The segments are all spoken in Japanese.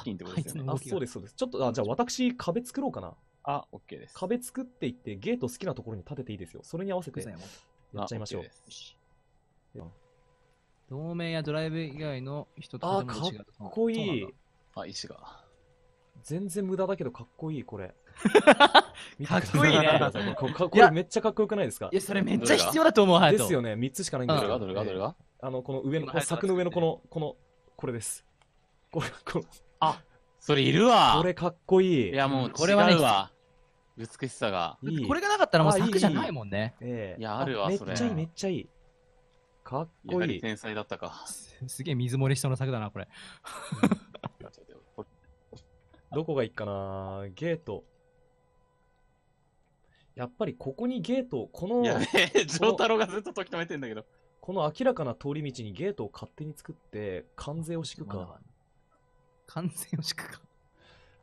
付近ってことですよね。あ、そうです、そうです。ちょっと、あ、じゃあ私、壁作ろうかな。あ、OK です。壁作っていって、ゲート好きなところに立てていいですよ。それに合わせて、やっちゃいましょう。同盟やドライブ以外の人とあ、かっこいい。あ、石が。全然無駄だけどかっこいい、これ。かっこいいね。これめっちゃかっこよくないですかいや、それめっちゃ必要だと思う、ですよね、3つしかないんですよ。どれがどれがあの、この上の、柵の上のこの、この、これです。これ、こあ、それいるわ。これかっこいい。いや、もう、これはね、美しさが。いいこれがなかったらもう作じゃないもんね。いええいや、あるわ、それ。めっちゃいい、めっちゃいい。かっこいい。天才だったか。すげえ水漏れしそうな作だな、これ。どこがいいかなゲート。やっぱりここにゲート、この。やべえ、丈太郎がずっと時止めてんだけど。この明らかな通り道にゲートを勝手に作って、関税を敷くか。完全を敷くか。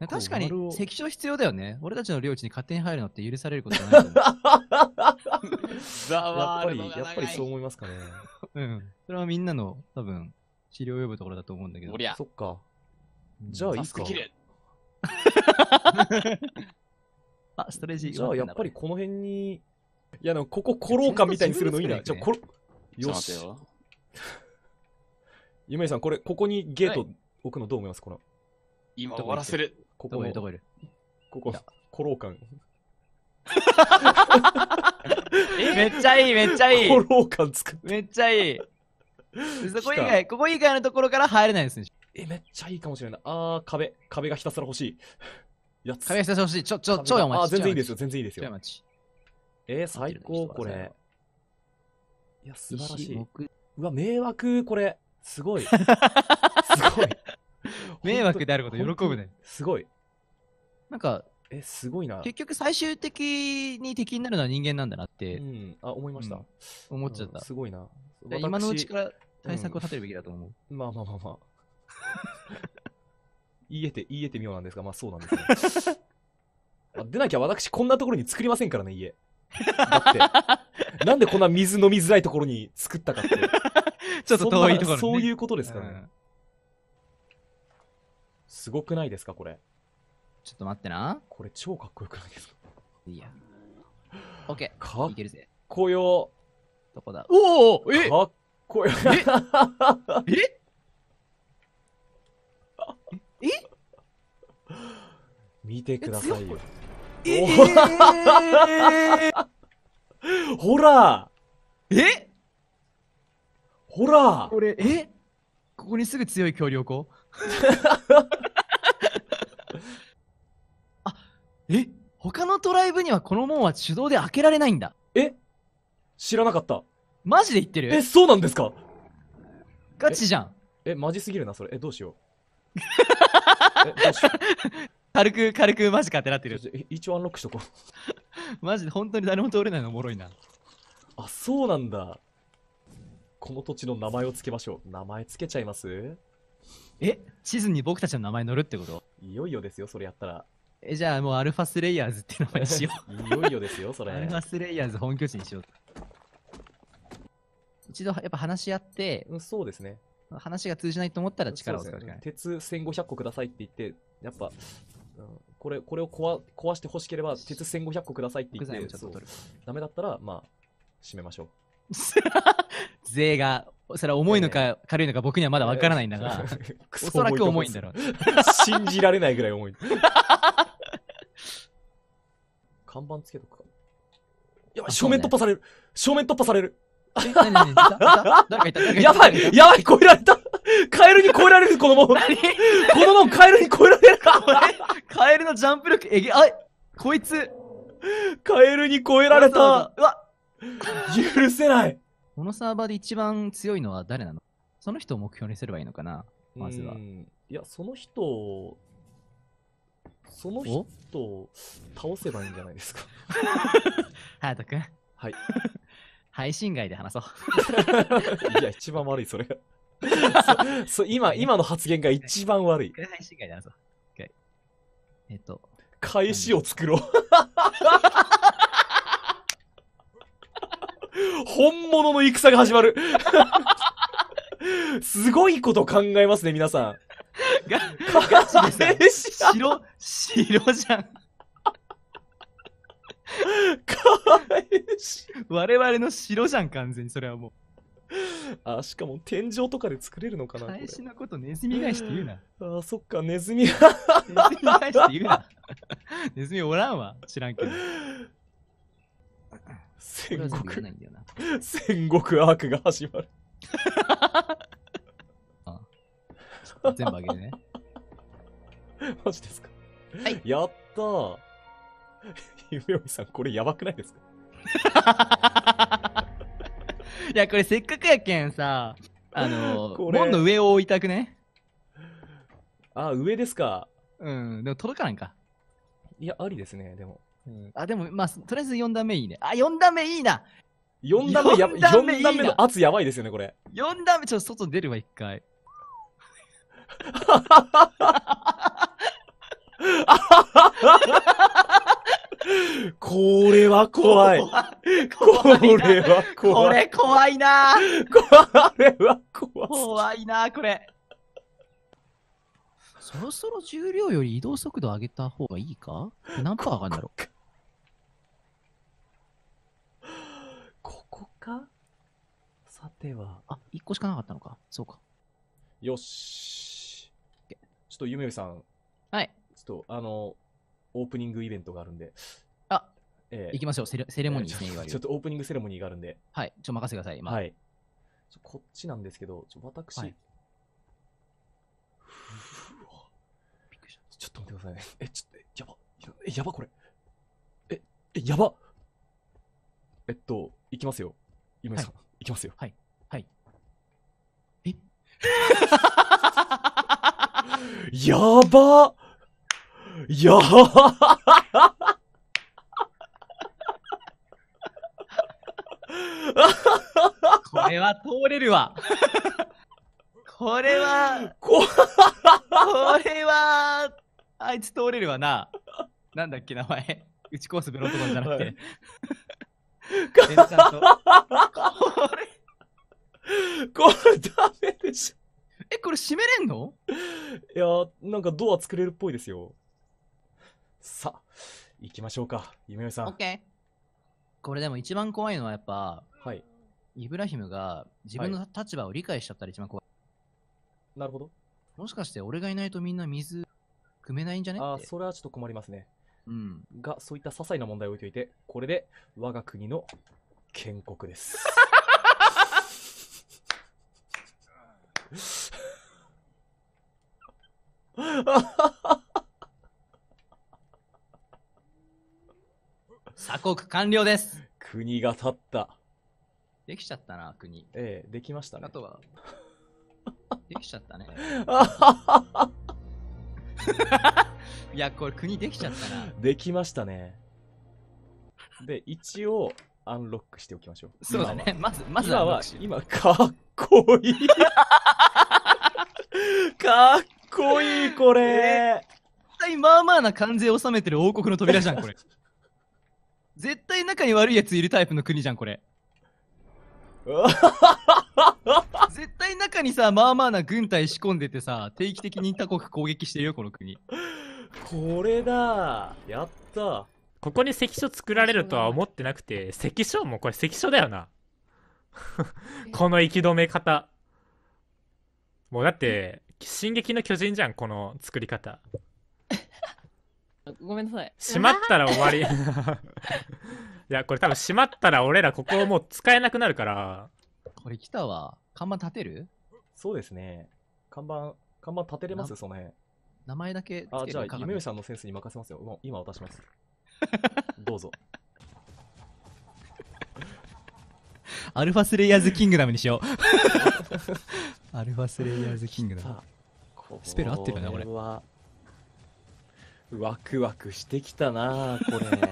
確かに、関所必要だよね。俺たちの領地に勝手に入るのって許されることな いやっぱり、やっぱりそう思いますかね。うん。それはみんなの、多分、治療を呼ぶところだと思うんだけど。そっか。じゃあ、いいっすか。あ、ストレージ。じゃあ、やっぱりこの辺に、いや、でもここ、コローカみたいにするのいいな。じゃあ、コロ、よし。ゆめさん、これ、ここにゲート置くのどう思いますこの。今終わらせる。ここどこいるここ、コロー感。めっちゃいい、めっちゃいい。コロー感作っめっちゃいい。そこ以外、ここ以外のところから入れないですね。え、めっちゃいいかもしれない。ああ壁。壁がひたすら欲しい。やつ。壁がひたすら欲しい。ちょ、ちょ、ちょやまち。全然いいですよ、全然いいですよ。えー、最高、これ。いや、素晴らしい。うわ、迷惑、これ。すごい。ごい。迷惑であること喜ぶね。すごい。なんか、え、すごいな。結局最終的に敵になるのは人間なんだなって。うん、あ、思いました。うん、思っちゃった。うん、すごいな。今のうちから対策を立てるべきだと思う。うん、まあまあまあまあ。言えて、言えてみようなんですが、まあそうなんですね。でなきゃ私こんなところに作りませんからね、家。だって、なんでこんな水飲みづらいところに作ったかって。ちょっと遠いところ、ね、そういうことですからね。すごくないですか、これ。ちょっと待ってな。これ超かっこよくないですかいや。オッケー。かっいけるぜ。こよ。どこだおおえかっこよ。えええ 見てくださいよ。ええー、ほらえほらこれ、えここにすぐ強い恐竜を 他のドライブにはこの門は手動で開けられないんだ。え知らなかった。マジで言ってるえ、そうなんですかガチじゃん。え、マジすぎるな、それ。え、どうしよう。え、どうしよう。軽く、軽くマジかってなってる。一応アンロックしとこう。マジで本当に誰も通れないのおもろいな。あ、そうなんだ。この土地の名前を付けましょう。名前付けちゃいますえ地図に僕たちの名前乗るってこといよいよですよ、それやったら。え、じゃあもうアルファスレイヤーズって名前にしよう。いよいよですよ、それ。アルファスレイヤーズ本拠地にしよう。一度やっぱ話し合って、うん、そうですね。話が通じないと思ったら力を使うね、鉄1500個くださいって言って、やっぱ、うん、これこれを壊壊してほしければ、鉄1500個くださいって言って、っダメだったら、まあ、締めましょう。税が、それは重いのか、軽いのか僕にはまだわからないんだが、えー、おそらく重いんだろう。信じられないぐらい重い。看板つけとくか。やばい、正面突破される。正面突破される。やばいやばい超えられたカエルに超えられる、このもん。このカエルに超えられるか。カエルのジャンプ力、えげ、あい、こいつ。カエルに超えられた。うわ許せない。このサーバーで一番強いのは誰なのその人を目標にすればいいのかなまずは。いや、その人をその人を倒せばいいんじゃないですか。ハヤ君。はい。配信外で話そう。いや、一番悪い、それが。そそ今、今の発言が一番悪い。配信外で話そう。OK えっと、返しを作ろう。本物の戦が始まる。すごいこと考えますね、皆さん。ガガチでさ白白じゃんいし我々の白じゃん完全にそれはもう。あしかも天井とかで作れるのかな返しのことネズミ返しって言うなあそっかネズミネズミ返しって言うな ネズミおらんわ知らんけど戦国戦国アークが始まる全部あげるね。マジですかはい。やったー。ゆめおみさん、これやばくないですか いや、これせっかくやけんさ、あの、門の上を置いたくねあ、上ですか。うん、でも届かないか。いや、ありですね、でも。うん、あ、でも、まあ、とりあえず4段目いいね。あ、4段目いいな !4 段目や、4段目の圧やばいですよね、これ。4段目、ちょっと外出るわ、一回。これは怖い。これは怖い。これ怖いなこれは怖い。怖いなこれ。そろそろ重量より移動速度上げた方がいいか何パー上がるんだろうここかさては。あ、1個しかなかったのか。そうか。よし。ちょっとゆめさん、はい。ちょっと、あの、オープニングイベントがあるんで。あ、えー、行きましょう。セレセレモニーですね、えー、いちょっとオープニングセレモニーがあるんで。はい。ちょ、任せてください、今。はい。ちょこっちなんですけど、ちょ私、はい、ちょっと待ってくださいね。え、ちょっと、やば。え、やばこれ。え、え、やばえっと、行きますよ。ゆめさん、はい、きますよ。はい。はい。え やばやばこれは通れるわ。これは、これは、あいつ通れるわな。なんだっけ、名前。打ちコースブロとかじゃなくて。はいこれ、これダメでしょ。え、これ閉めれんのいやー、なんかドア作れるっぽいですよ。さあ、行きましょうか、ゆめよさん。オッケー。これでも一番怖いのはやっぱ、はい。イブラヒムが自分の、立場を理解しちゃったら一番怖い。なるほど。もしかして俺がいないとみんな水汲めないんじゃねああ、それはちょっと困りますね。うん。が、そういった些細な問題を置いといて、これで我が国の建国です。鎖国完了です。国が立った。できちゃったな、国。ええ、できましたね。あとは、できちゃったね。いや、これ国できちゃったな。できましたね。で、一応、アンロックしておきましょう。そうだね。まず、まずは、今、かっこいい。かっこいい、これ。絶対まあまあな関税を納めてる王国の扉じゃん、これ。絶対中に悪いやついるタイプの国じゃん、これ。絶対中にさ、まあまあな軍隊仕込んでてさ、定期的に他国攻撃してるよ、この国。これだやったここに関所作られるとは思ってなくて、関所もこれ関所だよな。この行き止め方。もうだって、「進撃の巨人」じゃんこの作り方 ごめんなさい閉まったら終わり いやこれ多分閉まったら俺らここもう使えなくなるからこれ来たわ看板立てるそうですね看板看板立てれますその辺名前だけあじゃあ夢めさんのセンスに任せますよもう今渡します どうぞアルファスレイヤーズキングダムにしようアルファスレイヤーズキングダム スペル合ってるよねこれはワクワクしてきたなこれ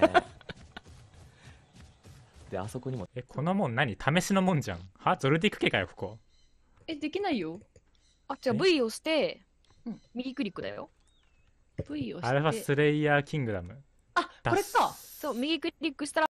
であそこにもえこのもん何試しのもんじゃんはゾルディク家かよここえできないよあじゃあ V をして、うん、右クリックだよ V をしてアルファスレイヤーキングダムあこれかそう右クリックしたら